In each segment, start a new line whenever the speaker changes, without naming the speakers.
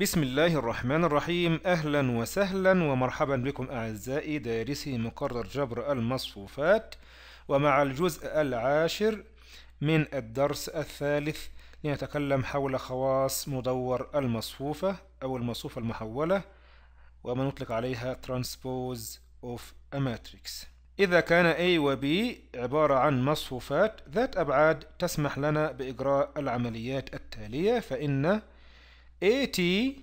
بسم الله الرحمن الرحيم أهلا وسهلا ومرحبا بكم أعزائي دارسي مقرر جبر المصفوفات ومع الجزء العاشر من الدرس الثالث لنتكلم حول خواص مدور المصفوفة أو المصفوفة المحولة وما نطلق عليها transpose of a matrix إذا كان A و B عبارة عن مصفوفات ذات أبعاد تسمح لنا بإجراء العمليات التالية فإن AT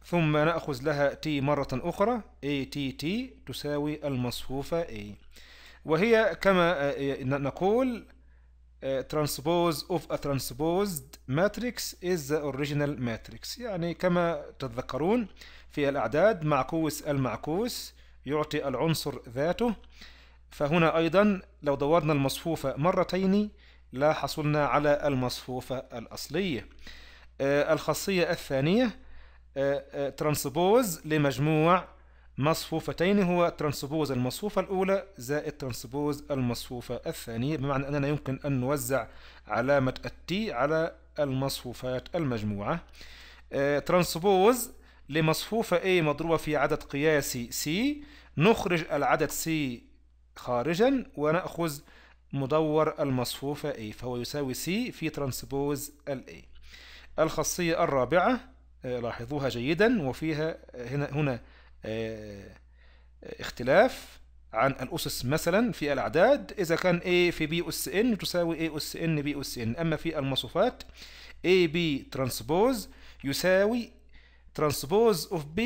ثم نأخذ لها T مرة أخرى ATT تساوي المصفوفة A وهي كما آه، نقول آه، transpose of a transposed matrix is the original matrix يعني كما تتذكرون في الأعداد معكوس المعكوس يعطي العنصر ذاته فهنا أيضا لو دورنا المصفوفة مرتين لا حصلنا على المصفوفة الأصلية آه، الخاصية الثانية ترانسبوز لمجموع مصفوفتين هو ترانسبوز المصفوفة الأولى زائد ترانسبوز المصفوفة الثانية بمعنى أننا يمكن أن نوزع علامة التي على المصفوفات المجموعة آه، ترانسبوز لمصفوفة A مضروبة في عدد قياسي C نخرج العدد C خارجا ونأخذ مدور المصفوفة A فهو يساوي C في ترانسبوز ال A الخاصية الرابعة لاحظوها جيدا وفيها هنا هنا آه، اختلاف عن الأسس مثلا في الأعداد إذا كان A في B أس N تساوي A أس N B أس N أما في المواصفات A B ترانسبوز يساوي ترانسبوز اوف B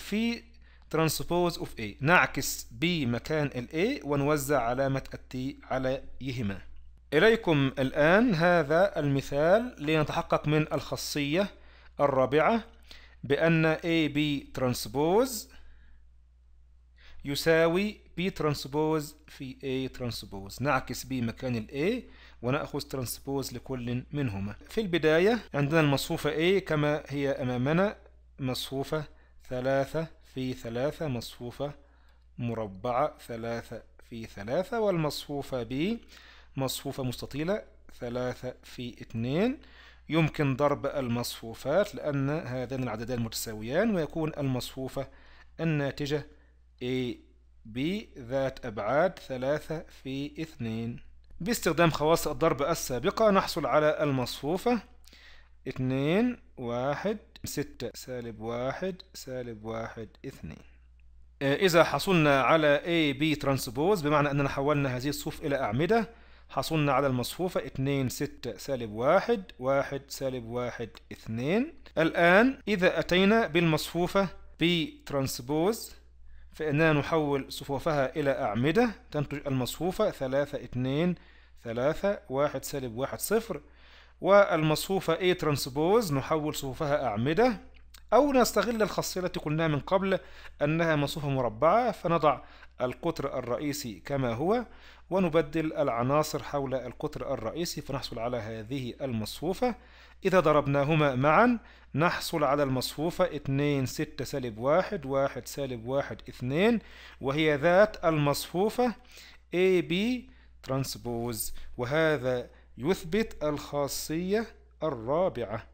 في ترانسبوز اوف A نعكس B مكان ال A ونوزع علامة التي عليهما إليكم الآن هذا المثال لنتحقق من الخاصية الرابعة بأن AB ترانسبوز يساوي B ترانسبوز في A ترانسبوز نعكس B مكان ال A ونأخذ ترانسبوز لكل منهما في البداية عندنا المصفوفة A كما هي أمامنا مصفوفة ثلاثة في ثلاثة مصفوفة مربعة ثلاثة في ثلاثة والمصفوفة B مصفوفة مستطيلة ثلاثة في اثنين يمكن ضرب المصفوفات لأن هذان العددان متساويان ويكون المصفوفة الناتجة A B ذات أبعاد ثلاثة في اثنين باستخدام خواص الضرب السابقة نحصل على المصفوفة اثنين واحد ستة سالب واحد سالب واحد اثنين إذا حصلنا على A B ترانسبوز بمعنى أننا حولنا هذه الصفوف إلى أعمدة حصلنا على المصفوفة 2 6 سالب 1 1 سالب 1 2 الآن إذا أتينا بالمصفوفة B ترانسبوز فإننا نحول صفوفها إلى أعمدة تنتج المصفوفة 3 2 3 1 سالب 1 0 والمصفوفة A ترانسبوز نحول صفوفها أعمدة أو نستغل الخاصية التي قلناها من قبل أنها مصفوفة مربعة فنضع القطر الرئيسي كما هو ونبدل العناصر حول القطر الرئيسي فنحصل على هذه المصفوفة إذا ضربناهما معا نحصل على المصفوفة 2 6 سالب 1 1 سالب 1 2 وهي ذات المصفوفة AB ترانسبوز وهذا يثبت الخاصية الرابعة